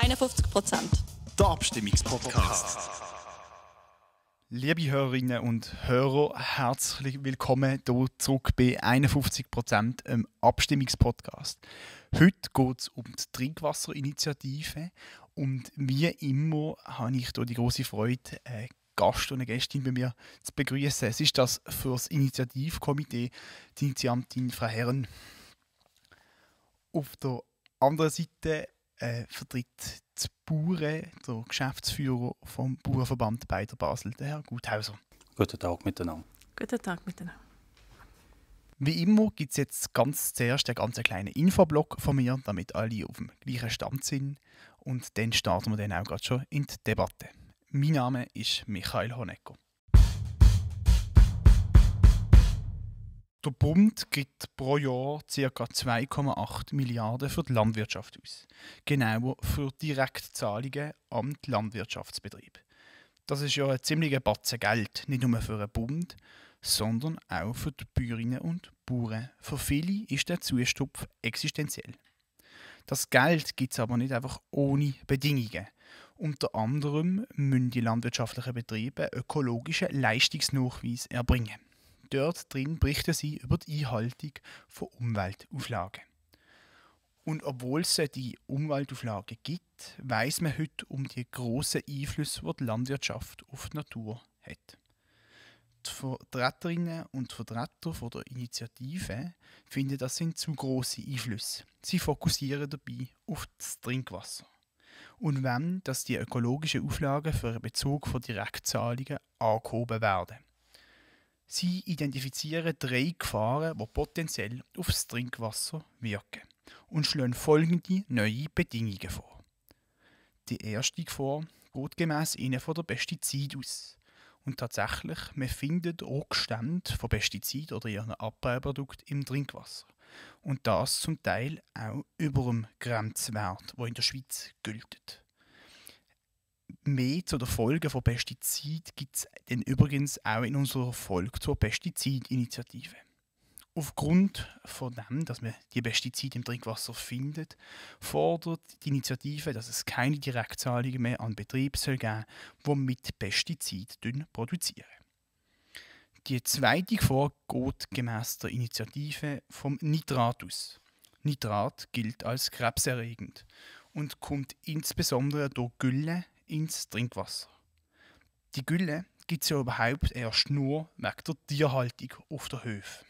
51 Prozent. Der Abstimmungspodcast. Liebe Hörerinnen und Hörer, herzlich willkommen hier zurück bei 51% im Abstimmungspodcast. Heute geht es um die Trinkwasserinitiative und wie immer habe ich hier die große Freude, einen Gast und eine Gästin bei mir zu begrüßen. Es ist das für das Initiativkomitee, die Initiantin Frau Herren. Auf der anderen Seite äh, vertritt die Bure, der Geschäftsführer vom Bauernverband Beider Basel, der Herr Guthauser. Guten Tag miteinander. Guten Tag miteinander. Wie immer gibt es jetzt ganz zuerst einen ganz kleinen Infoblock von mir, damit alle auf dem gleichen Stand sind. Und dann starten wir dann auch gerade schon in die Debatte. Mein Name ist Michael Honecker. Der Bund gibt pro Jahr ca. 2,8 Milliarden für die Landwirtschaft aus. Genauer für Direktzahlungen an den Landwirtschaftsbetrieb. Das ist ja ein ziemlicher Batzen Geld, nicht nur für den Bund, sondern auch für die Bäuerinnen und Bauern. Für viele ist der Zustupf existenziell. Das Geld gibt es aber nicht einfach ohne Bedingungen. Unter anderem müssen die landwirtschaftlichen Betriebe ökologischen Leistungsnachweis erbringen. Dort drin berichten sie über die Einhaltung von Umweltauflagen. Und obwohl es die Umweltauflagen gibt, weiß man heute um die grossen Einflüsse, die die Landwirtschaft auf die Natur hat. Die Vertreterinnen und Vertreter von der Initiative finden, das sind zu große Einflüsse. Sie fokussieren dabei auf das Trinkwasser. Und wenn, dass die ökologischen Auflagen für einen Bezug von Direktzahlungen angehoben werden. Sie identifizieren drei Gefahren, die potenziell aufs Trinkwasser wirken und schlagen folgende neue Bedingungen vor. Die erste Gefahr geht gemäss ihnen von der Pestizid aus. Und tatsächlich, man findet auch Gestände von Pestizid oder ihren Abbauprodukten im Trinkwasser. Und das zum Teil auch über dem Grenzwert, wo in der Schweiz gilt. Mehr zu den Folgen von Pestizid gibt es denn übrigens auch in unserer Folge zur Pestizidinitiative. Aufgrund von dem, dass man die Pestizide im Trinkwasser findet, fordert die Initiative, dass es keine Direktzahlungen mehr an Betriebe geben soll, die mit Pestiziden produzieren. Die zweite Gefahr geht gemäß der Initiative vom Nitrat aus. Nitrat gilt als krebserregend und kommt insbesondere durch Gülle, ins Trinkwasser. Die Gülle gibt es ja überhaupt erst nur wegen der Tierhaltung auf der Höfe.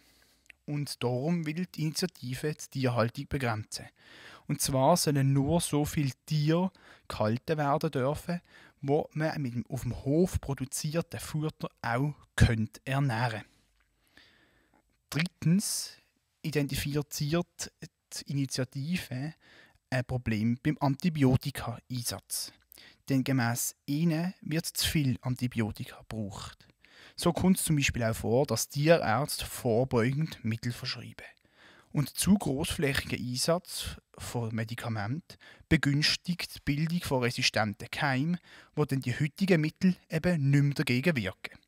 Und darum will die Initiative die Tierhaltung begrenzen. Und zwar sollen nur so viele Tiere gehalten werden dürfen, wo man mit dem auf dem Hof produzierten Futter auch könnt ernähren Drittens identifiziert die Initiative ein Problem beim Antibiotika-Einsatz denn gemäß ihnen wird zu viel Antibiotika gebraucht. So kommt es zum Beispiel auch vor, dass Tierärzte vorbeugend Mittel verschreiben. Und zu großflächiger Einsatz von Medikamenten begünstigt die Bildung von resistenten Keimen, wo dann die heutigen Mittel eben nicht mehr dagegen wirken.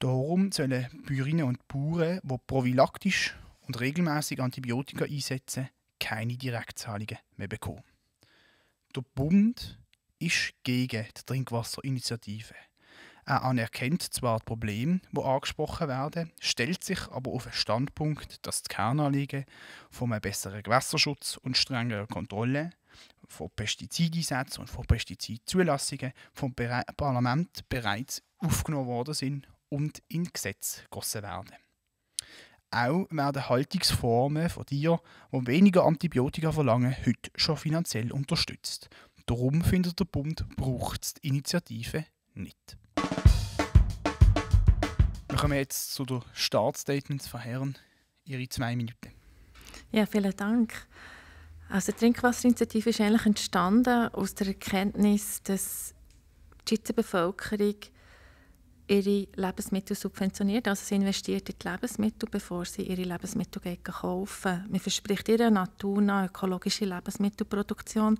Darum sollen Bäuerinnen und Bauern, die prophylaktisch und regelmäßig Antibiotika einsetzen, keine Direktzahlungen mehr bekommen. Der Bund ist gegen die Trinkwasserinitiative. Er anerkennt zwar die Probleme, die angesprochen werden, stellt sich aber auf den Standpunkt, dass die Kernanliegen von einem besseren Gewässerschutz und strengerer Kontrolle, von Pestizideinsätzen und von Pestizidzulassungen vom Parlament bereits aufgenommen worden sind und in Gesetz gegossen werden. Auch werden Haltungsformen von Tieren, die weniger Antibiotika verlangen, heute schon finanziell unterstützt. Darum findet der Bund, braucht es die Initiative nicht. Wir kommen jetzt zu den Startstatements von Herren. Ihre zwei Minuten. Ja, vielen Dank. Also die Trinkwasserinitiative ist eigentlich entstanden aus der Erkenntnis, dass die Schweizer Bevölkerung ihre Lebensmittel subventioniert. Also sie investiert in die Lebensmittel, bevor sie ihre Lebensmittel kaufen. Man verspricht ihrer Natur nach ökologische Lebensmittelproduktion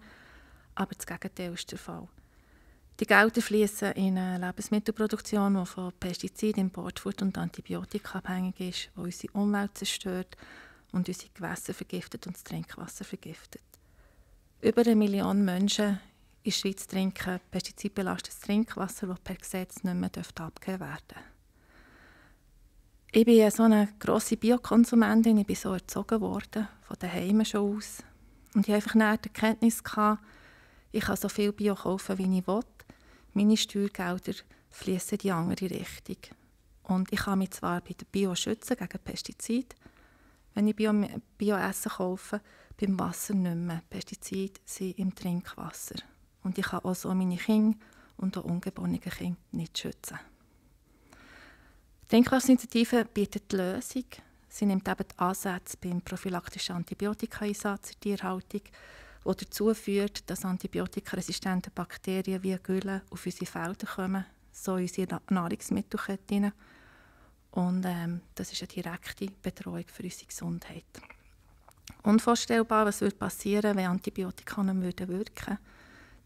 aber das Gegenteil ist der Fall. Die Gelder fließen in eine Lebensmittelproduktion, die von Pestiziden, Importfutter und Antibiotika abhängig ist, die unsere Umwelt zerstört und unsere Gewässer vergiftet und das Trinkwasser vergiftet. Über eine Million Menschen in der Schweiz trinken pestizidbelastetes Trinkwasser, das per Gesetz nicht mehr abgegeben werden darf. Ich bin so eine grosse Biokonsumentin, ich bin so erzogen worden, von daheim schon aus. Und ich hatte einfach näher die Erkenntnis, gehabt, ich kann so viel Bio kaufen, wie ich will. Meine Steuergelder fließen in die andere Richtung. Und ich kann mich zwar bei der Bio schützen gegen Pestizide, wenn ich Bio-Essen Bio kaufe, beim Wasser nicht mehr. Pestizide sind im Trinkwasser. Und ich kann auch so meine Kinder und auch ungeborene Kinder nicht schützen. Die Trinkwassersinitiative bietet die Lösung. Sie nimmt eben die Ansätze beim prophylaktischen Antibiotika-Einsatz in der Tierhaltung, die dazu führt, dass antibiotikaresistente Bakterien wie Gülle auf unsere Felder kommen, so in unsere Nahrungsmittelketten. Und ähm, das ist eine direkte Betreuung für unsere Gesundheit. Unvorstellbar, was würde passieren, wenn Antibiotika nicht wirken würden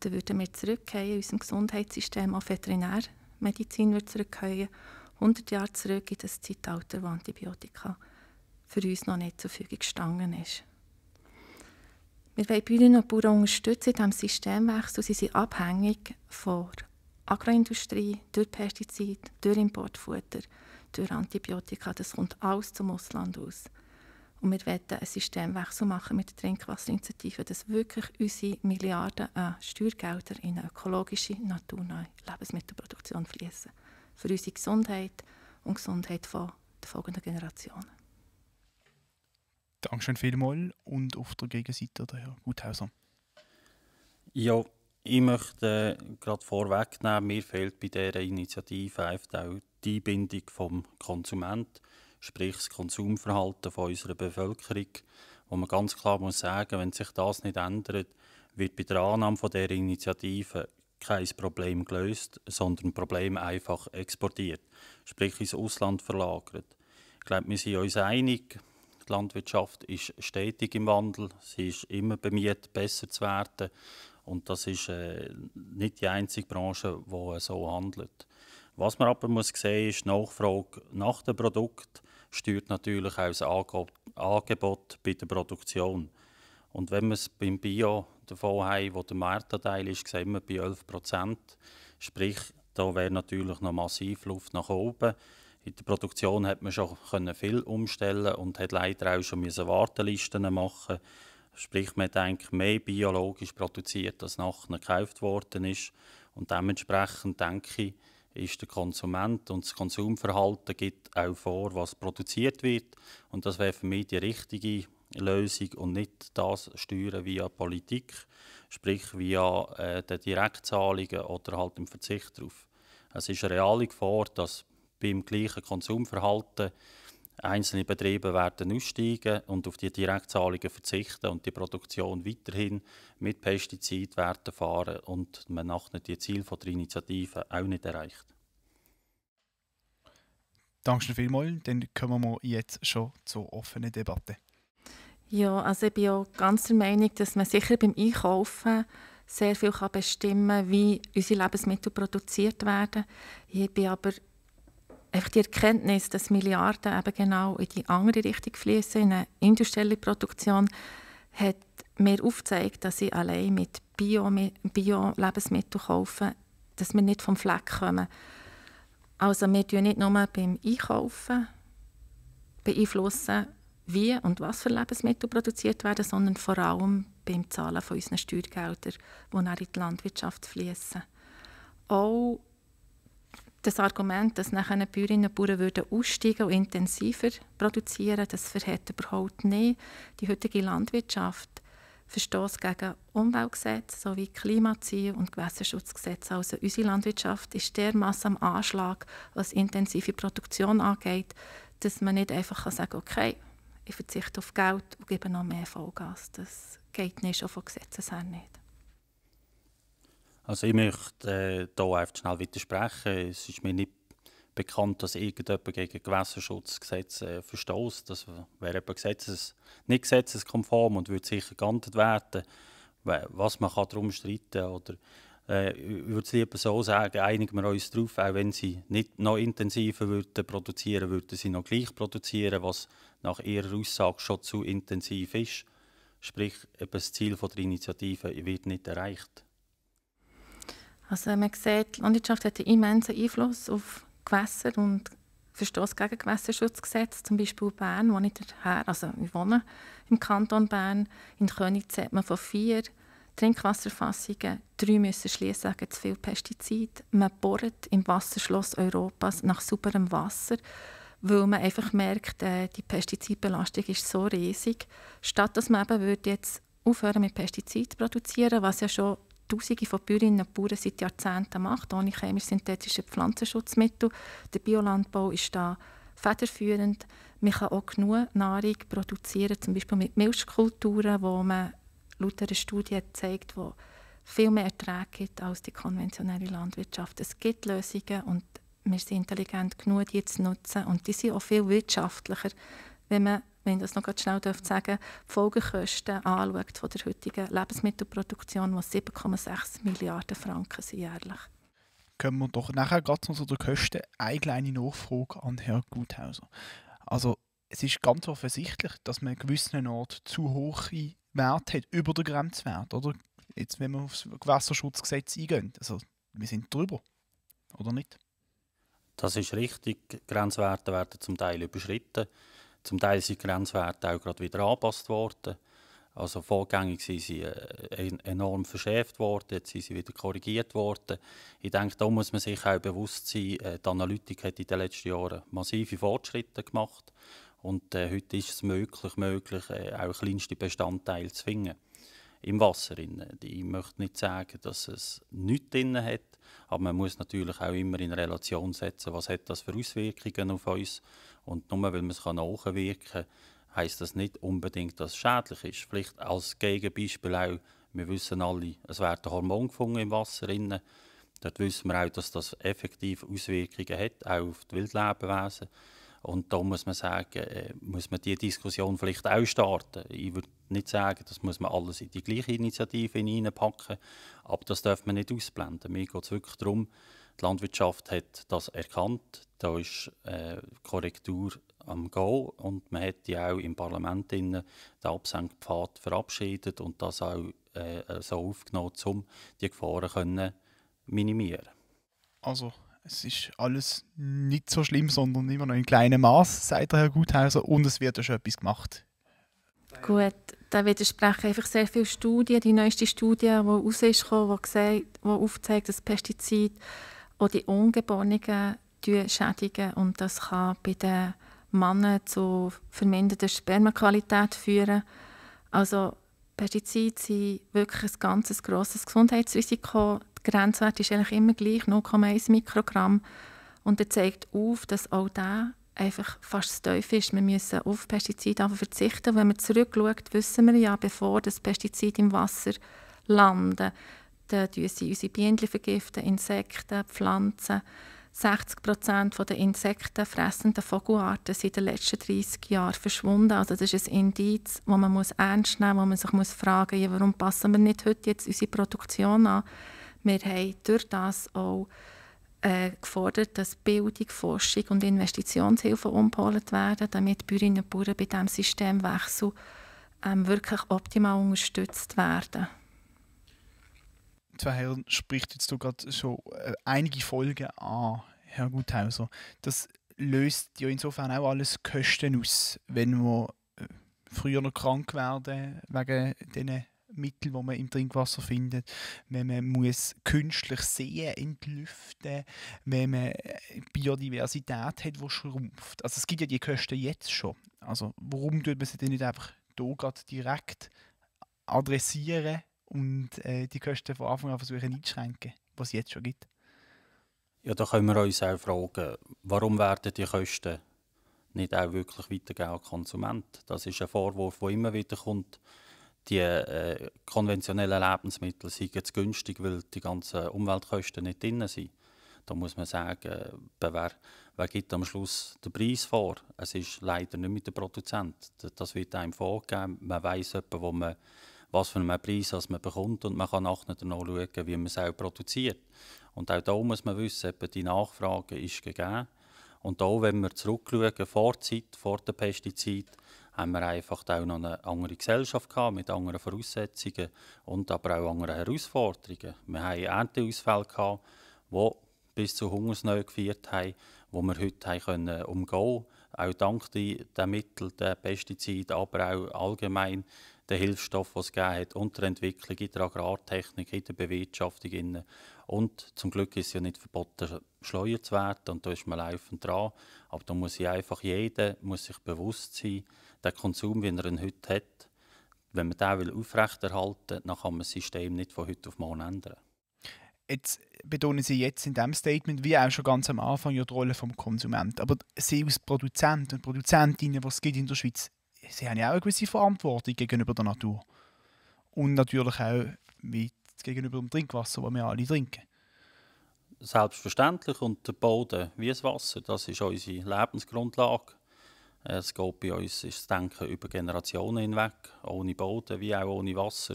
Dann würden wir zurückgehen in unserem Gesundheitssystem auf Veterinärmedizin würde zurückkehren, 100 Jahre zurück in das Zeitalter, wo Antibiotika für uns noch nicht zur Verfügung gestanden ist. Wir wollen Bäuerinnen und Bauern unterstützen in diesem Systemwechsel. Sie sind abhängig von Agroindustrie, durch Pestizide, durch Importfutter, durch Antibiotika. Das kommt alles zum Ausland aus. Und wir wollen einen Systemwechsel machen mit der Trinkwasserinitiative, dass wirklich unsere Milliarden an Steuergelder in eine ökologische, naturnahe Lebensmittelproduktion fließen. Für unsere Gesundheit und die Gesundheit der folgenden Generationen. Dankeschön vielmals und auf der Gegenseite der Herr Guthauser. Ja, ich möchte äh, gerade vorwegnehmen, mir fehlt bei dieser Initiative einfach auch die Einbindung vom Konsument, sprich das Konsumverhalten von unserer Bevölkerung, wo man ganz klar muss sagen, wenn sich das nicht ändert, wird bei der Annahme von dieser Initiative kein Problem gelöst, sondern ein Problem einfach exportiert, sprich ins Ausland verlagert. Ich glaube, wir sind uns einig, die Landwirtschaft ist stetig im Wandel. Sie ist immer bemüht, besser zu werden. Und das ist äh, nicht die einzige Branche, die äh, so handelt. Was man aber muss sehen muss, ist, die Nachfrage nach dem Produkt steuert natürlich auch das Angebot bei der Produktion. Und wenn wir es beim Bio davon haben, wo der Marktanteil ist, sehen wir bei 11 Prozent. Sprich, da wäre natürlich noch massiv Luft nach oben. In der Produktion hat man schon viel umstellen und hat leider auch schon müssen Wartelisten machen. Sprich, man denkt, mehr biologisch produziert, als nachher gekauft worden ist. Und dementsprechend denke ich, ist der Konsument und das Konsumverhalten gibt auch vor, was produziert wird. Und das wäre für mich die richtige Lösung und nicht das steuern via Politik, sprich via äh, den Direktzahlungen oder halt im Verzicht darauf. Es ist eine reale Gefahr, dass beim gleichen Konsumverhalten einzelne Betriebe werden aussteigen und auf die Direktzahlungen verzichten und die Produktion weiterhin mit werden fahren und man nachher die Ziele der Initiative auch nicht erreicht. Danke vielmals, dann kommen wir jetzt schon zur offenen Debatte. Ja, also ich bin auch ganz der Meinung, dass man sicher beim Einkaufen sehr viel bestimmen kann, wie unsere Lebensmittel produziert werden. Ich bin aber einfach die Erkenntnis, dass Milliarden eben genau in die andere Richtung fließen, in eine industrielle Produktion, hat mir aufgezeigt, dass ich allein mit Bio-Lebensmitteln Bio kaufen, dass wir nicht vom Fleck kommen. Also wir tun nicht nur beim Einkaufen beeinflussen, wie und was für Lebensmittel produziert werden, sondern vor allem beim Zahlen von unseren Steuergeldern, die dann in die Landwirtschaft fließen. Auch das Argument, dass nachher die Bäuerinnen und Bauern würden aussteigen und intensiver produzieren, das verhält überhaupt nicht. Die heutige Landwirtschaft verstoßt gegen Umweltgesetze sowie Klimaziele und Gewässerschutzgesetze. Also unsere Landwirtschaft ist dermaßen am Anschlag, was intensive Produktion angeht, dass man nicht einfach sagen kann, okay, ich verzichte auf Geld und gebe noch mehr Vollgas. Das geht nicht, schon von Gesetzen her nicht. Also ich möchte hier äh, einfach schnell widersprechen. Es ist mir nicht bekannt, dass irgendjemand gegen Gewässerschutzgesetze äh, verstößt. Das wäre eben gesetzes, nicht gesetzeskonform und würde sicher geahndet werden. Was man kann darum streiten oder äh, ich würde es lieber so sagen, einigen wir uns darauf, auch wenn sie nicht noch intensiver würden produzieren, würden würden sie noch gleich produzieren, was nach ihrer Aussage schon zu intensiv ist. Sprich, das Ziel von der Initiative wird nicht erreicht. Also man sieht, die Landwirtschaft hat einen immensen Einfluss auf Gewässer und Verstoß gegen Gewässerschutzgesetz, zum Beispiel Bern, wo ich daher, also ich wohne im Kanton Bern, in Königs hat man von vier Trinkwasserfassungen, drei müssen schließen wegen zu viel Pestizid. Man bohrt im Wasserschloss Europas nach sauberem Wasser, weil man einfach merkt, äh, die Pestizidbelastung ist so riesig. Statt dass man eben jetzt aufhören mit Pestizid produzieren, was ja schon Tausende von Bäuerinnen und Bauern seit Jahrzehnten macht, ohne chemisch-synthetische Pflanzenschutzmittel. Der Biolandbau ist da federführend. Man kann auch genug Nahrung produzieren, zum Beispiel mit Milchkulturen, wo man laut einer Studie zeigt, wo viel mehr Erträge gibt als die konventionelle Landwirtschaft. Es gibt Lösungen und wir sind intelligent genug, die zu nutzen. Und die sind auch viel wirtschaftlicher, wenn man wenn ich das noch ganz schnell sagen darf, die Folgekosten anschaut von der heutigen Lebensmittelproduktion, die 7,6 Milliarden Franken sind jährlich. Können wir doch nachher gerade noch zu den Kosten eine kleine Nachfrage an Herrn Guthauser. Also es ist ganz offensichtlich, dass man gewissen Ort zu hohe Werte hat, über den Grenzwert, oder? Jetzt, wenn wir aufs Gewässerschutzgesetz eingehen, also wir sind drüber, oder nicht? Das ist richtig. Grenzwerte werden zum Teil überschritten. Zum Teil sind die Grenzwerte auch gerade wieder angepasst worden. Also vorgängig sind sie äh, enorm verschärft worden, jetzt sind sie wieder korrigiert worden. Ich denke, da muss man sich auch bewusst sein, äh, die Analytik hat in den letzten Jahren massive Fortschritte gemacht. Und äh, heute ist es möglich, möglich äh, auch kleinste Bestandteile zu finden im Wasser. Ich möchte nicht sagen, dass es nichts drin hat, aber man muss natürlich auch immer in Relation setzen, was hat das für Auswirkungen auf uns hat. Und nur weil man es nachwirken kann, heisst das nicht unbedingt, dass es schädlich ist. Vielleicht als Gegenbeispiel auch, wir wissen alle, es werden Hormone gefunden im Wasser. Drin. Dort wissen wir auch, dass das effektiv Auswirkungen hat, auch auf die Wildlebewesen. Und da muss man sagen, äh, muss man diese Diskussion vielleicht auch starten. Ich würde nicht sagen, das muss man alles in die gleiche Initiative hineinpacken, aber das darf man nicht ausblenden. Mir geht es wirklich darum, die Landwirtschaft hat das erkannt. Da ist äh, Korrektur am Gehen und man hat ja auch im Parlament den Absenkpfad verabschiedet und das auch äh, so aufgenommen, um die Gefahren können minimieren. Also es ist alles nicht so schlimm, sondern immer noch in kleinem Maß, sagt der Herr Guthauser, und es wird ja schon etwas gemacht. Gut, da widersprechen einfach sehr viele Studien. Die neueste Studie, die rausgekommen ist, die, sagt, die aufzeigt, dass Pestizide die die Ungeborenen schädigen. Und das kann bei den Männern zu verminderter Spermaqualität führen. Also Pestizide sind wirklich ein ganz grosses Gesundheitsrisiko. Der Grenzwert ist eigentlich immer gleich, 0,1 Mikrogramm. Und er zeigt auf, dass auch der einfach fast das Teufel ist. Wir müssen auf Pestizide verzichten. Wenn man zurückschaut, wissen wir ja, bevor das Pestizid im Wasser landen, vergiften, sie unsere Bienen vergiften, Insekten, Pflanzen. 60 Prozent der insektenfressenden Vogelarten sind in den letzten 30 Jahren verschwunden. Also das ist ein Indiz, das man muss ernst nehmen muss, wo man sich muss fragen muss, warum passen wir nicht heute jetzt unsere Produktion an. Wir haben durch das auch äh, gefordert, dass Bildung, Forschung und Investitionshilfe umgeholt werden, damit Bäuerinnen und Bauern bei diesem Systemwechsel ähm, wirklich optimal unterstützt werden. Zwei Herren spricht jetzt so schon äh, einige Folgen an, Herr Guthauser. Das löst ja insofern auch alles Kosten aus, wenn wir äh, früher noch krank werden wegen diesen Mittel, die man im Trinkwasser findet, wenn man muss künstlich Seen entlüften, muss, wenn man Biodiversität hat, die schrumpft. Also es gibt ja die Kosten jetzt schon. Also warum tut man sie denn nicht einfach hier direkt adressieren und äh, die Kosten von Anfang an versuchen einzuschränken, was es jetzt schon gibt. Ja, da können wir uns auch fragen, warum werden die Kosten nicht auch wirklich weitergehen an Konsument? Das ist ein Vorwurf, der immer wieder kommt. Die äh, konventionellen Lebensmittel sind jetzt günstig, weil die ganzen Umweltkosten nicht drin sind. Da muss man sagen, wer, wer gibt am Schluss den Preis vor? Es ist leider nicht mit der Produzent. Das wird einem vorgegeben. Man weiß, wo man was für einen Preis als man bekommt und man kann nachher noch schauen, wie man es auch produziert. Und auch da muss man wissen, die Nachfrage ist gegeben. Und auch wenn wir zurückschauen, vor der Zeit, vor der Pestizid, haben wir einfach auch noch eine andere Gesellschaft gehabt, mit anderen Voraussetzungen und aber auch anderen Herausforderungen. Wir hatten Ernteausfälle gehabt, die bis zu Hungersnöten geführt haben, die wir heute haben können umgehen konnten. Auch dank den Mitteln, den Pestiziden, aber auch allgemein den Hilfsstoff, den es gegeben hat, und der Entwicklung in der Agrartechnik, in der Bewirtschaftung. Und zum Glück ist es ja nicht verboten, Schleuer zu werden, und da ist man laufend dran. Aber da muss sich einfach jeder muss sich bewusst sein, der Konsum, wie er ihn heute hat, wenn man den aufrechterhalten will, dann kann man das System nicht von heute auf morgen ändern. Jetzt betonen Sie jetzt in diesem Statement, wie auch schon ganz am Anfang, ja die Rolle des Konsumenten. Aber Sie als Produzent und Produzentinnen, was es gibt in der Schweiz, sie haben ja auch eine gewisse Verantwortung gegenüber der Natur. Und natürlich auch wie gegenüber dem Trinkwasser, das wir alle trinken. Selbstverständlich. Und der Boden wie das Wasser, das ist unsere Lebensgrundlage. Es geht bei uns ist das Denken über Generationen hinweg. Ohne Boden wie auch ohne Wasser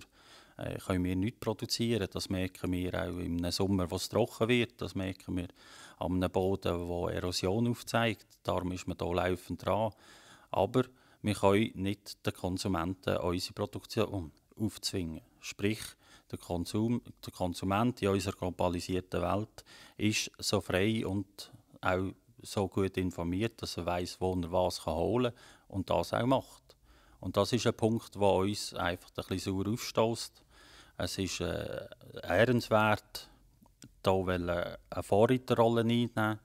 äh, können wir nichts produzieren. Das merken wir auch im Sommer, wo es trocken wird. Das merken wir an einem Boden, der Erosion aufzeigt. Darum ist man hier laufend dran. Aber wir können nicht den Konsumenten unsere Produktion aufzwingen. Sprich, der, Konsum, der Konsument in unserer globalisierten Welt ist so frei und auch so gut informiert, dass er weiß, wo er was holen kann und das auch macht. Und das ist ein Punkt, der uns einfach ein bisschen sauer aufstößt. Es ist äh, ehrenswert, hier eine Vorreiterrolle einzunehmen,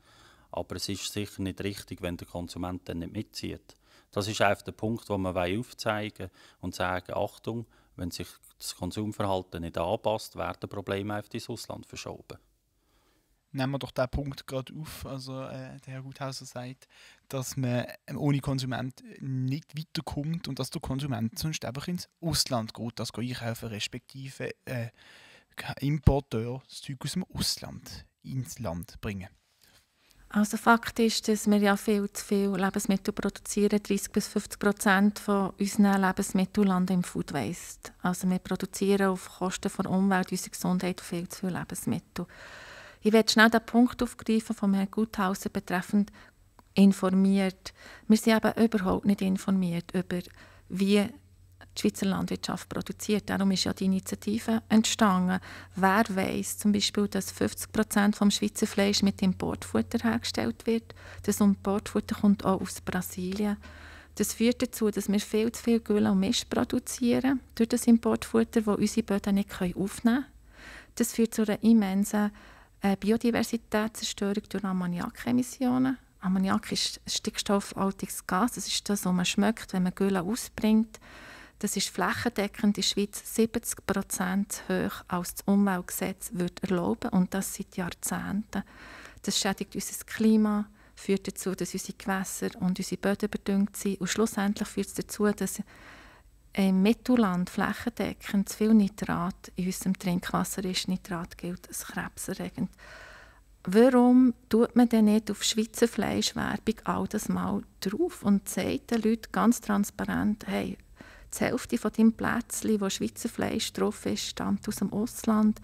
aber es ist sicher nicht richtig, wenn der Konsument dann nicht mitzieht. Das ist einfach der Punkt, den man aufzeigen will und sagen, Achtung, wenn sich das Konsumverhalten nicht anpasst, werden Probleme auf ins Ausland verschoben. Nehmen wir doch diesen Punkt gerade auf. Also, äh, der Herr Guthauser sagt, dass man ähm, ohne Konsument nicht weiterkommt und dass der Konsument sonst einfach ins Ausland geht, das einkaufen, respektive äh, Importeur das Zeug aus dem Ausland ins Land bringen. Also Fakt ist, dass wir ja viel zu viel Lebensmittel produzieren. 30 bis 50 Prozent von unseren Lebensmitteln landen im Food Waste. Also wir produzieren auf Kosten der Umwelt, unserer Gesundheit viel zu viel Lebensmittel. Ich werde schnell den Punkt aufgreifen von Herrn Guthauser betreffend informiert. Wir sind aber überhaupt nicht informiert über, wie die Schweizer Landwirtschaft produziert. Darum ist ja die Initiative entstanden. Wer weiß zum Beispiel, dass 50 Prozent vom Schweizer Fleisch mit Importfutter hergestellt wird? Das Importfutter kommt auch aus Brasilien. Das führt dazu, dass wir viel zu viel Gülle und Mist produzieren durch das Importfutter, das unsere Böden nicht aufnehmen können. Das führt zu einer immensen äh, Biodiversitätszerstörung durch Ammoniakemissionen. Ammoniak ist ein stickstoffartiges Gas. Das ist das, was man schmeckt, wenn man Gülle ausbringt. Das ist flächendeckend in der Schweiz 70 Prozent höher als das Umweltgesetz wird erlauben und das seit Jahrzehnten. Das schädigt unser Klima, führt dazu, dass unsere Gewässer und unsere Böden bedüngt sind und schlussendlich führt es dazu, dass äh, im Mittelland flächendeckend zu viel Nitrat in unserem Trinkwasser ist. Nitrat gilt als krebserregend. Warum tut man denn nicht auf Schweizer Fleischwerbung all das mal drauf und zeigt den Leuten ganz transparent, hey, die Hälfte von dem Plätzchen, wo Schweizer Fleisch drauf ist, stammt aus dem Ausland,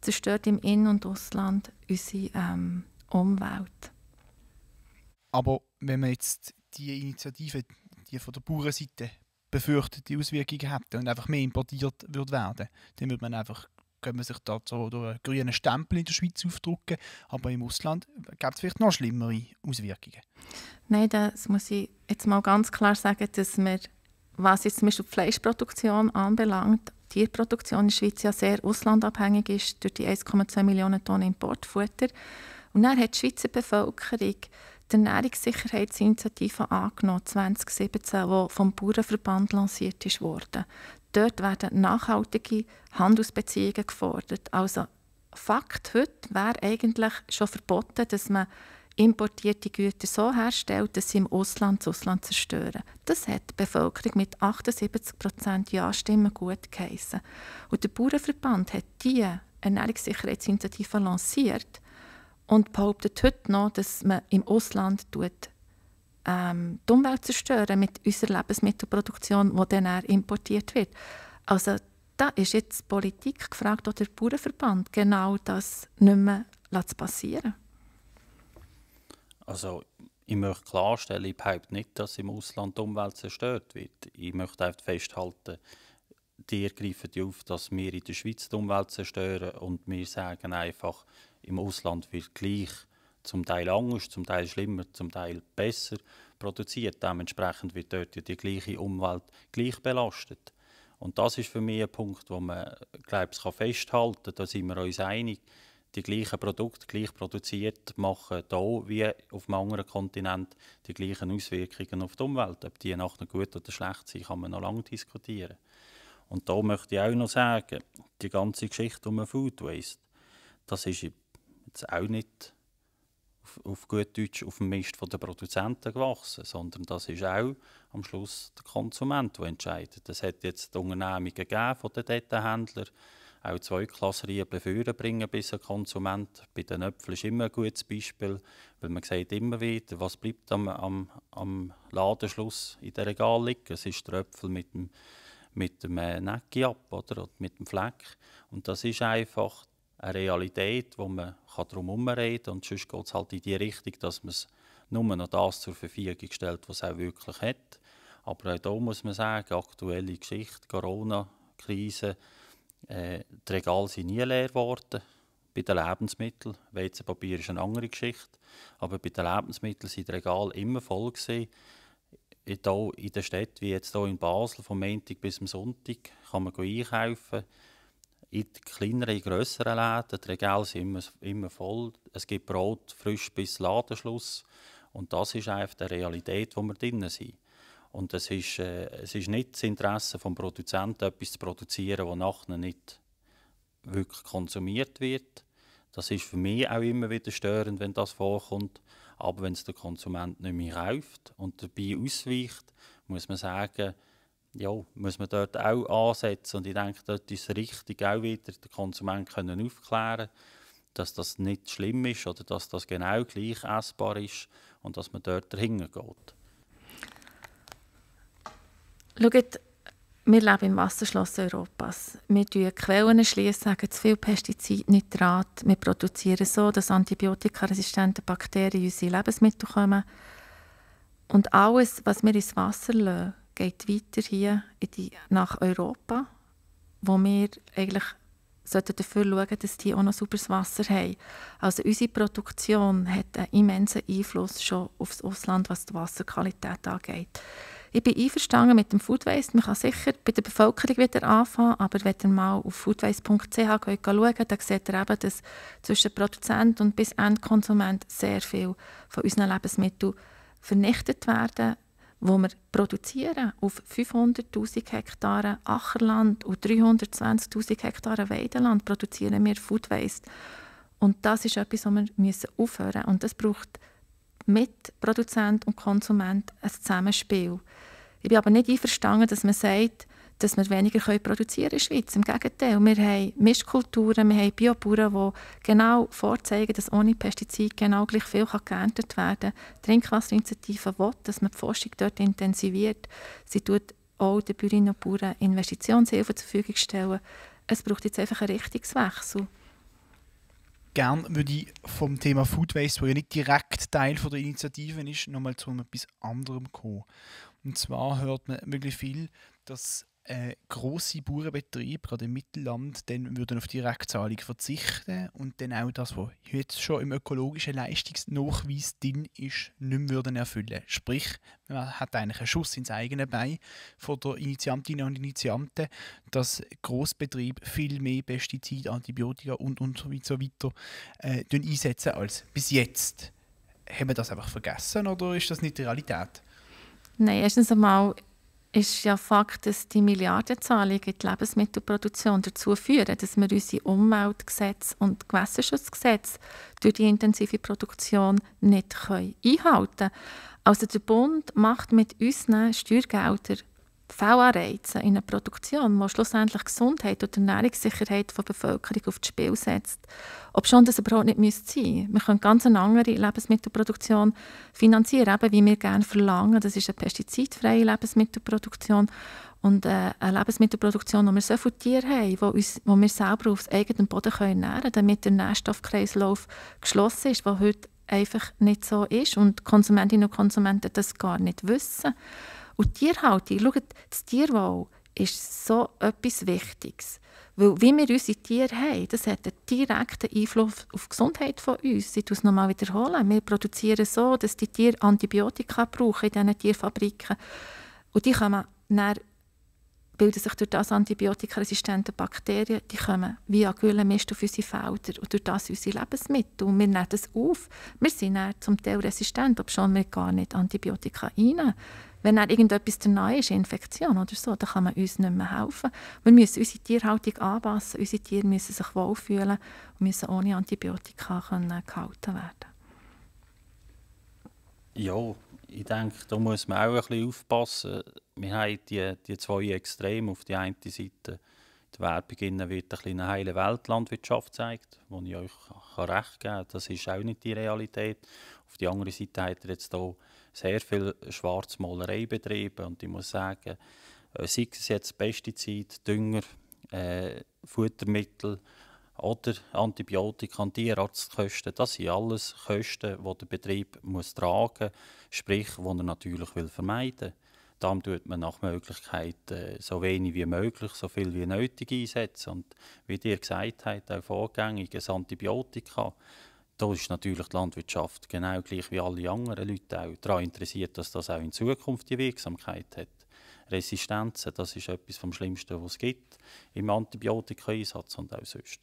zerstört im In- und Ausland unsere ähm, Umwelt. Aber wenn man jetzt die Initiative, die von der Bauernseite befürchtete Auswirkungen hätte und einfach mehr importiert wird werden, dann würde man einfach können wir sich da so einen grünen Stempel in der Schweiz aufdrucken, aber im Ausland gibt es vielleicht noch schlimmere Auswirkungen. Nein, das muss ich jetzt mal ganz klar sagen, dass wir was jetzt zum Beispiel die Fleischproduktion anbelangt, die Tierproduktion in der Schweiz ja sehr auslandabhängig ist durch die 1,2 Millionen Tonnen Importfutter. Und dann hat die Schweizer Bevölkerung die Ernährungssicherheitsinitiative angenommen, 2017, die vom Bauernverband lanciert wurde. Dort werden nachhaltige Handelsbeziehungen gefordert. Also Fakt heute wäre eigentlich schon verboten, dass man importierte Güter so herstellt, dass sie im Ausland das Ausland zerstören. Das hat die Bevölkerung mit 78% Ja-Stimmen gut geheissen. Und der Bauernverband hat diese Ernährungssicherheitsinitiative lanciert und behauptet heute noch, dass man im Ausland tut, ähm, die Umwelt zerstören mit unserer Lebensmittelproduktion, die dann importiert wird. Also da ist jetzt die Politik gefragt oder der Bauernverband, genau das nicht mehr passieren also ich möchte klarstellen, ich behaupte nicht, dass im Ausland die Umwelt zerstört wird. Ich möchte einfach festhalten, die greifen die auf, dass wir in der Schweiz die Umwelt zerstören und wir sagen einfach, im Ausland wird gleich zum Teil anders, zum Teil schlimmer, zum Teil besser produziert. Dementsprechend wird dort die gleiche Umwelt gleich belastet. Und das ist für mich ein Punkt, wo man glaub, kann festhalten kann, da sind wir uns einig die gleichen Produkte gleich produziert, machen hier wie auf einem anderen Kontinent die gleichen Auswirkungen auf die Umwelt. Ob die nachher gut oder schlecht sind, kann man noch lange diskutieren. Und da möchte ich auch noch sagen, die ganze Geschichte um Food Waste, das ist jetzt auch nicht auf, auf gut Deutsch auf dem Mist der Produzenten gewachsen, sondern das ist auch am Schluss der Konsument, der entscheidet. Das hat jetzt die Unternehmungen gegeben von den Detailhändlern gegeben, auch Zweiklasserien Befürworter bringen bis ein Konsument. Bei den Äpfeln ist immer ein gutes Beispiel, weil man sieht immer wieder, was bleibt am, am, am Ladenschluss in der Regal liegen. Es ist der Äpfel mit dem, mit dem äh, Necki ab oder, mit dem Fleck. Und das ist einfach eine Realität, wo man kann herumreden kann. Und sonst geht es halt in die Richtung, dass man es nur noch das zur Verfügung stellt, was es auch wirklich hat. Aber auch hier muss man sagen, aktuelle Geschichte, Corona-Krise, äh, die Regale sind nie leer geworden. Bei den Lebensmitteln, Weizenpapier ist eine andere Geschichte, aber bei den Lebensmitteln waren die Regale immer voll gewesen. Hier in der Stadt, wie jetzt hier in Basel, vom Montag bis zum Sonntag, kann man einkaufen. In kleineren, in grösseren Läden, die Regale sind immer, immer voll. Es gibt Brot frisch bis Ladenschluss. Und das ist einfach die Realität, wo wir drinnen sind. Und es ist, äh, es ist nicht das Interesse des Produzenten, etwas zu produzieren, das nachher nicht wirklich konsumiert wird. Das ist für mich auch immer wieder störend, wenn das vorkommt. Aber wenn es der Konsument nicht mehr kauft und dabei ausweicht, muss man sagen, ja, muss man dort auch ansetzen. Und ich denke, dort ist es richtig, auch wieder den Konsumenten können aufklären dass das nicht schlimm ist oder dass das genau gleich essbar ist und dass man dort dahinter geht. Schaut, wir leben im Wasserschloss Europas. Wir schließen Quellen, schliessen, sagen zu viel Pestizid, Nitrat. Wir produzieren so, dass antibiotikaresistente Bakterien in unsere Lebensmittel kommen. Und alles, was wir ins Wasser lassen, geht weiter hier die, nach Europa, wo wir eigentlich sollten dafür schauen, dass die auch noch sauberes Wasser haben. Also unsere Produktion hat einen immensen Einfluss schon auf das Ausland, was die Wasserqualität angeht. Ich bin einverstanden mit dem Food Waste. Man kann sicher bei der Bevölkerung wieder anfangen, aber wenn ihr mal auf foodwaste.ch schaut, dann seht ihr eben, dass zwischen Produzent und bis Endkonsument sehr viel von unseren Lebensmitteln vernichtet werden, wo wir produzieren auf 500'000 Hektaren Ackerland und 320'000 Hektaren Weideland produzieren wir Food Waste. Und das ist etwas, wo wir aufhören müssen. Und das braucht mit Produzent und Konsument ein Zusammenspiel. Ich bin aber nicht einverstanden, dass man sagt, dass wir weniger produzieren können in der Schweiz. Im Gegenteil, wir haben Mischkulturen, wir haben Biobauern, die genau vorzeigen, dass ohne Pestizide genau gleich viel geerntet werden kann. Die Trinkwasserinitiative will, dass man die Forschung dort intensiviert. Sie tut auch den Bäuerinnen und Bauern Investitionshilfe zur Verfügung stellen. Es braucht jetzt einfach einen Richtungswechsel gern würde ich vom Thema Food Waste, wo ja nicht direkt Teil von der Initiative ist, nochmal zu etwas anderem kommen. Und zwar hört man wirklich viel, dass äh, grosse Bauernbetriebe, gerade im Mittelland, dann würden auf Direktzahlung verzichten und dann auch das, was jetzt schon im ökologischen Leistungsnachweis drin ist, nicht mehr würden erfüllen. Sprich, man hat eigentlich einen Schuss ins eigene Bein von der Initiantinnen und Initianten, dass Großbetriebe viel mehr Pestizide, Antibiotika und, und so weiter äh, einsetzen als bis jetzt. Haben wir das einfach vergessen oder ist das nicht die Realität? Nein, erstens einmal ist ja Fakt, dass die Milliardenzahlungen in die Lebensmittelproduktion dazu führen, dass wir unsere Umweltgesetze und Gewässerschutzgesetze durch die intensive Produktion nicht einhalten können. Also der Bund macht mit unseren Steuergeldern VA-Reize in einer Produktion, die schlussendlich Gesundheit und Ernährungssicherheit der Bevölkerung aufs Spiel setzt. Ob schon das überhaupt nicht sein müsste Wir können ganz eine andere Lebensmittelproduktion finanzieren, eben wie wir gerne verlangen. Das ist eine pestizidfreie Lebensmittelproduktion und äh, eine Lebensmittelproduktion, wo wir so viele Tiere haben, wo, wo wir selber aufs eigenen Boden können ernähren können, damit der Nährstoffkreislauf geschlossen ist, was heute einfach nicht so ist und Konsumentinnen und Konsumenten das gar nicht wissen. Und die Tierhaltung, schaut, das Tierwohl ist so etwas Wichtiges. Weil wie wir unsere Tiere haben, das hat einen direkten Einfluss auf die Gesundheit von uns. Ich muss es nochmal wiederholen. Wir produzieren so, dass die Tiere Antibiotika brauchen in diesen Tierfabriken. Und die kommen dann bilden sich durch das antibiotikaresistente Bakterien, die kommen via Güllenmist auf unsere Felder und durch das unsere Lebensmittel. Und wir nehmen das auf. Wir sind dann zum Teil resistent, ob wir gar nicht Antibiotika einnehmen. Wenn dann irgendetwas danach ist, Infektion oder so, dann kann man uns nicht mehr helfen. Wir müssen unsere Tierhaltung anpassen, unsere Tiere müssen sich wohlfühlen und müssen ohne Antibiotika können gehalten werden. Ja, ich denke, da muss man auch ein bisschen aufpassen wir haben die, die zwei Extreme. Auf der einen Seite die Werbung wird ein heile Weltlandwirtschaft gezeigt, wo ich euch recht geben kann. Das ist auch nicht die Realität. Auf der anderen Seite hat er jetzt hier sehr viel Schwarzmalerei betrieben. Und ich muss sagen, äh, sei es jetzt Pestizide, Dünger, äh, Futtermittel oder Antibiotika und Tierarztkosten, das sind alles Kosten, die der Betrieb muss tragen muss, sprich, die er natürlich vermeiden will. Darum tut man nach Möglichkeit äh, so wenig wie möglich, so viel wie nötig einsetzen. Und wie dir gesagt habt, auch vorgängiges Antibiotika, da ist natürlich die Landwirtschaft genau gleich wie alle anderen Leute auch daran interessiert, dass das auch in Zukunft die Wirksamkeit hat. Resistenzen, das ist etwas vom Schlimmsten, was es gibt im Antibiotika-Einsatz und auch sonst.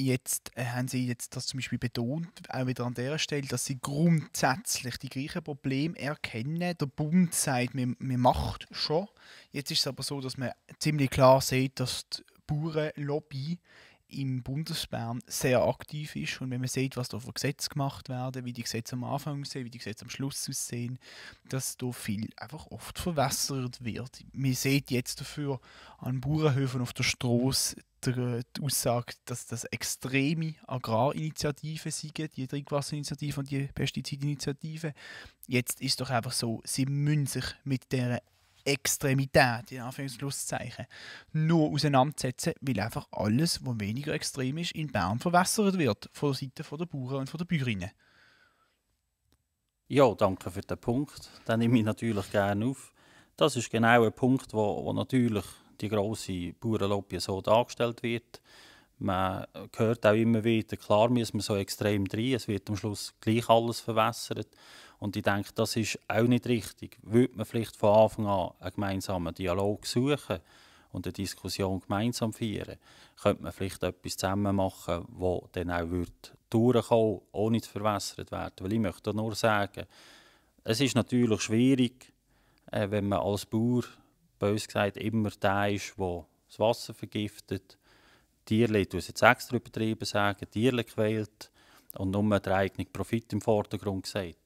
Jetzt äh, haben sie jetzt das zum Beispiel betont, auch wieder an der Stelle, dass sie grundsätzlich die gleichen Probleme erkennen. Der Bund sagt, man, man macht schon. Jetzt ist es aber so, dass man ziemlich klar sieht, dass die Bauernlobby im Bundesbern sehr aktiv ist und wenn man sieht, was da für Gesetze gemacht werden, wie die Gesetze am Anfang sehen, wie die Gesetze am Schluss aussehen, dass da viel einfach oft verwässert wird. Man sieht jetzt dafür an Bauernhöfen auf der Straße die Aussage, dass das extreme Agrarinitiativen sind, die Trinkwasserinitiative und die Pestizidinitiative. Jetzt ist doch einfach so, sie müssen sich mit der Extremität, in Anführungszeichen, nur auseinandersetzen, weil einfach alles, was weniger extrem ist, in Bern verwässert wird, von der Seite der Bauern und der Bäuerinnen. Ja, danke für den Punkt. Den nehme ich natürlich gerne auf. Das ist genau ein Punkt, wo, wo natürlich die grosse Bauernlobby so dargestellt wird. Man hört auch immer wieder, klar müssen wir so extrem drehen, es wird am Schluss gleich alles verwässert. Und ich denke, das ist auch nicht richtig. Würde man vielleicht von Anfang an einen gemeinsamen Dialog suchen und eine Diskussion gemeinsam führen, könnte man vielleicht etwas zusammen machen, das dann auch wird durchkommen, ohne zu verwässert werden. Weil ich möchte nur sagen, es ist natürlich schwierig, äh, wenn man als Bauer, bös gesagt, immer der ist, der das Wasser vergiftet, Tierle, du es jetzt extra übertrieben sagen, Tierle quält und nur den eigenen Profit im Vordergrund sieht.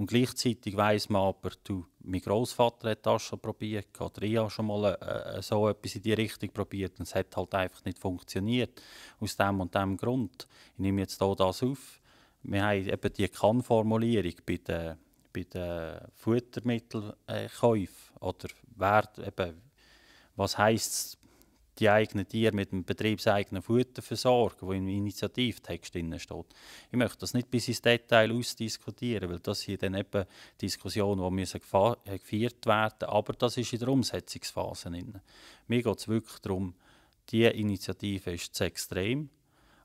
Und gleichzeitig weiss man aber, du, mein Großvater hat das schon probiert, oder ich habe schon mal äh, äh, so etwas in die Richtung probiert und es hat halt einfach nicht funktioniert. Aus dem und dem Grund. Ich nehme jetzt hier das auf. Wir haben eben die Kann-Formulierung bei den, bei den Futtermittelkäufen oder wer, eben, was heisst es die eigenen Tiere mit dem betriebseigenen Futter versorgen, wo im Initiativtext drin steht. Ich möchte das nicht bis ins Detail ausdiskutieren, weil das hier dann eben Diskussionen, die müssen äh, geführt werden aber das ist in der Umsetzungsphase. Mir geht es wirklich darum, diese Initiative ist zu extrem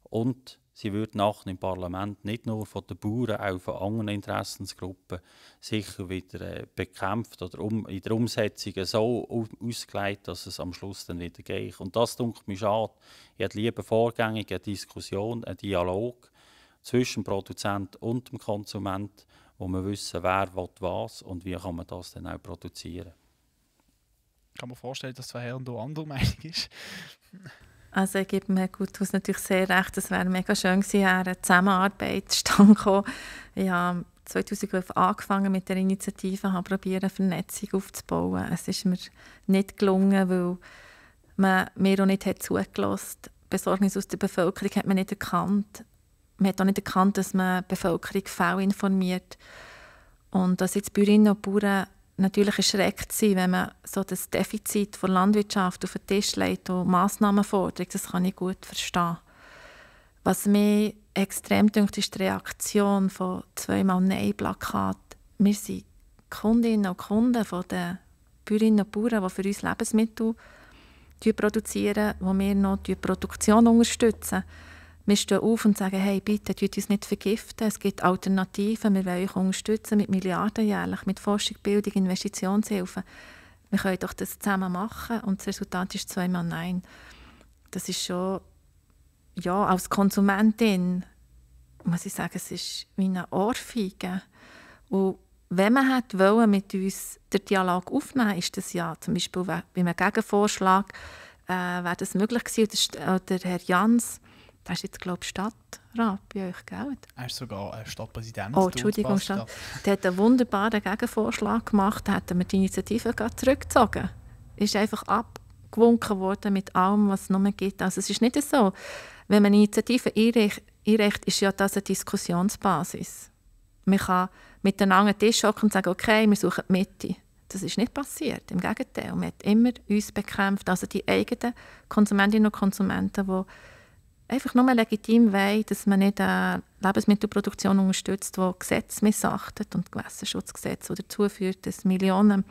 und Sie wird nach im Parlament nicht nur von den Bauern, auch von anderen Interessensgruppen sicher wieder äh, bekämpft oder in der Umsetzung so ausgelegt, dass es am Schluss dann wieder geht. Und das tut mir schade. Ich hätte lieber vorgängig eine Diskussion, einen Dialog zwischen Produzent und dem Konsument, wo wir wissen, wer will was und wie kann man das dann auch produzieren. Ich kann mir vorstellen, dass zwei Herren da anderer Meinung ist. Also ich gebe mir gut aus natürlich sehr recht, es wäre mega schön gewesen, eine Zusammenarbeit stand habe 2011 angefangen mit der Initiative, habe versucht, eine Vernetzung aufzubauen. Es ist mir nicht gelungen, weil man mir auch nicht hat zugelassen. hat. Besorgnis aus der Bevölkerung hat man nicht erkannt. Man hat auch nicht erkannt, dass man die Bevölkerung fehl informiert. Und dass jetzt Bäuerinnen und Bauern natürlich erschreckt sein, wenn man so das Defizit von Landwirtschaft auf den Tisch legt und Massnahmen fordert. Das kann ich gut verstehen. Was mich extrem dünkt, ist die Reaktion von zweimal Nein-Plakat. Wir sind Kundinnen und Kunden von den Bäuerinnen und Bauern, die für uns Lebensmittel produzieren, wo wir noch die Produktion unterstützen wir stehen auf und sagen, hey, bitte, tut uns nicht vergiften, es gibt Alternativen, wir wollen euch unterstützen mit Milliarden jährlich, mit Forschung, Bildung, Investitionshilfe. Wir können doch das zusammen machen und das Resultat ist zweimal Nein. Das ist schon, ja, als Konsumentin muss ich sagen, es ist wie eine Ohrfeige. Und wenn man hat wollen, mit uns den Dialog aufnehmen, ist das ja zum Beispiel bei einem Gegenvorschlag äh, wäre das möglich gewesen. Oder Herr Jans der ist jetzt, glaube ich, Stadtrat bei euch, gell? Er ist sogar äh, Stadtpräsident. Oh, Entschuldigung, Stadt. Der hat einen wunderbaren Gegenvorschlag gemacht, hat hätten die Initiative zurückgezogen. zurückgezogen. Ist einfach abgewunken worden mit allem, was es noch mehr gibt. Also es ist nicht so, wenn man Initiativen einreicht, einreicht, ist ja das eine Diskussionsbasis. Man kann miteinander den Tisch hocken und sagen, okay, wir suchen die Mitte. Das ist nicht passiert, im Gegenteil. Man hat immer uns bekämpft, also die eigenen Konsumentinnen und Konsumenten, die einfach nur legitim weil dass man nicht eine äh, Lebensmittelproduktion unterstützt, die Gesetze missachtet und Gewässerschutzgesetze, die dazu führt, dass Millionen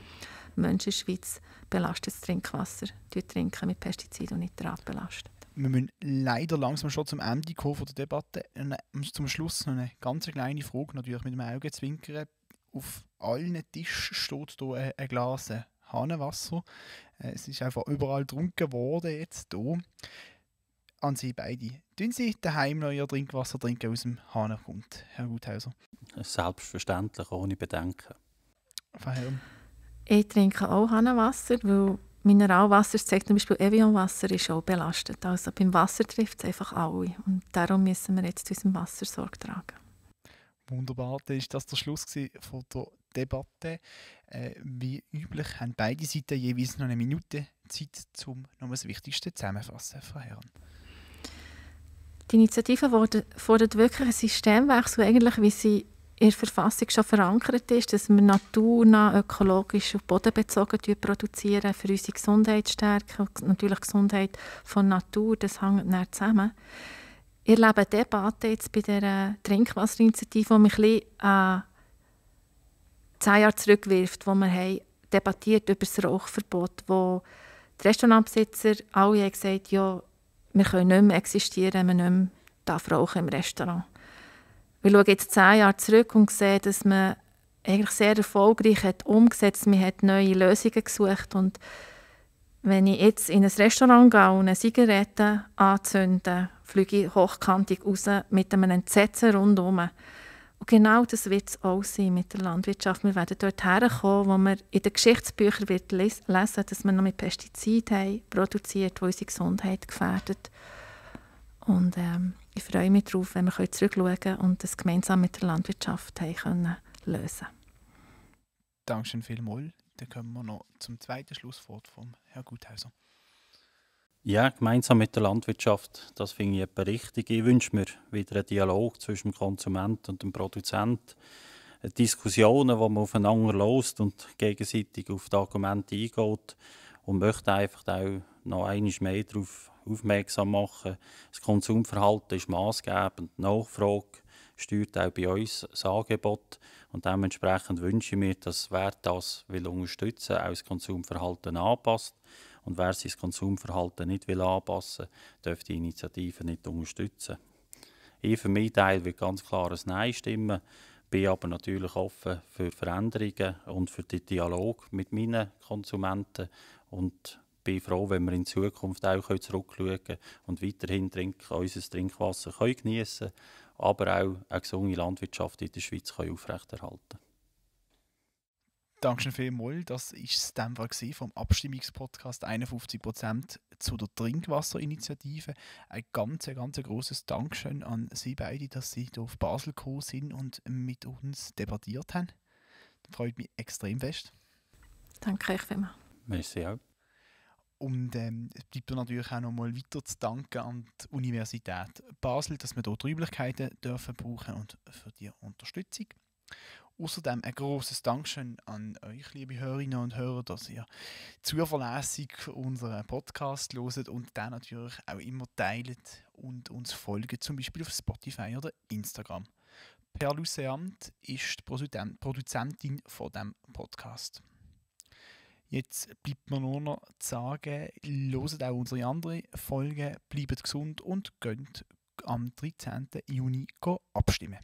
Menschen in der Schweiz belastetes Trinkwasser trinken mit Pestiziden und Nitrat belastet. Wir müssen leider langsam schon zum Ende kommen der Debatte. Und zum Schluss noch eine ganz kleine Frage, natürlich mit dem Augenzwinkern. Auf allen Tischen steht hier ein Glas Hahnenwasser. Äh, es ist einfach überall getrunken worden jetzt hier an Sie beide. Tun Sie daheim noch Ihr Trinkwasser trinken aus dem kommt, Herr Guthäuser? Selbstverständlich, ohne Bedenken. Verheeren. Ich trinke auch Hahnenwasser, weil Mineralwasser zeigt zum Beispiel Evian-Wasser ist auch belastet. Also beim Wasser trifft es einfach alle. Und darum müssen wir jetzt zu unserem Wasser Sorge tragen. Wunderbar, dann war das der Schluss von der Debatte. Äh, wie üblich haben beide Seiten jeweils noch eine Minute Zeit, um noch das Wichtigste zusammenzufassen, Frau Herren. Die Initiative fordert wirklich einen Systemwechsel, eigentlich, wie sie in der Verfassung schon verankert ist, dass wir naturnah, ökologisch und bodenbezogen produzieren, für unsere Gesundheit stärken. und Natürlich die Gesundheit von Natur, das hängt näher zusammen. Ich erlebe eine Debatte jetzt bei dieser Trinkwasserinitiative, die mich ein bisschen äh, zehn Jahre zurückwirft, wo wir haben debattiert über das Rauchverbot, wo die Restaurantbesitzer alle haben gesagt ja, wir können nicht mehr existieren, wenn wir nicht mehr rauchen im Restaurant. Wir schauen jetzt zehn Jahre zurück und sehen, dass man eigentlich sehr erfolgreich hat umgesetzt, man hat neue Lösungen gesucht und wenn ich jetzt in ein Restaurant gehe und eine Zigarette anzünde, fliege ich hochkantig raus mit einem Entsetzen rundherum. Und genau das wird es auch sein mit der Landwirtschaft. Wir werden dort herkommen, wo man in den Geschichtsbüchern wird lesen, dass wir noch mit Pestiziden haben, produziert, die unsere Gesundheit gefährdet. Und ähm, ich freue mich darauf, wenn wir zurückschauen können und das gemeinsam mit der Landwirtschaft haben können lösen Dankeschön vielmals. Dann kommen wir noch zum zweiten Schlusswort von Herrn Guthäuser. Ja, gemeinsam mit der Landwirtschaft, das finde ich etwa richtig. Ich wünsche mir wieder einen Dialog zwischen dem Konsument und dem Produzenten. Diskussionen, wo man aufeinander lost und gegenseitig auf die Argumente eingeht und möchte einfach auch noch einiges mehr darauf aufmerksam machen. Das Konsumverhalten ist maßgebend. Nachfrage steuert auch bei uns das Angebot und dementsprechend wünsche ich mir, dass wer das will unterstützen, auch das Konsumverhalten anpasst und wer sein Konsumverhalten nicht will anpassen will, darf die Initiative nicht unterstützen. Ich für meinen Teil wird ganz klar ein Nein stimmen, bin aber natürlich offen für Veränderungen und für den Dialog mit meinen Konsumenten und bin froh, wenn wir in Zukunft auch zurückschauen können und weiterhin trink unser Trinkwasser geniessen können, aber auch eine gesunde Landwirtschaft in der Schweiz aufrechterhalten können. Dankeschön vielmals. Das war es dann vom Abstimmungspodcast 51% zu der Trinkwasserinitiative. Ein ganz, ganz großes Dankeschön an Sie beide, dass Sie hier auf Basel gekommen sind und mit uns debattiert haben. Das freut mich extrem fest. Danke euch vielmals. Merci auch. Und ähm, es bleibt natürlich auch noch mal weiter zu danken an die Universität Basel, dass wir dort Räumlichkeiten dürfen brauchen und für die Unterstützung. Außerdem ein großes Dankeschön an euch, liebe Hörerinnen und Hörer, dass ihr zuverlässig unseren Podcast loset und den natürlich auch immer teilt und uns folgt, zum Beispiel auf Spotify oder Instagram. Per Luceant ist die Produzentin von dem Podcast. Jetzt bleibt mir nur noch zu sagen, loset auch unsere anderen Folgen, bleibt gesund und könnt am 13. Juni abstimmen.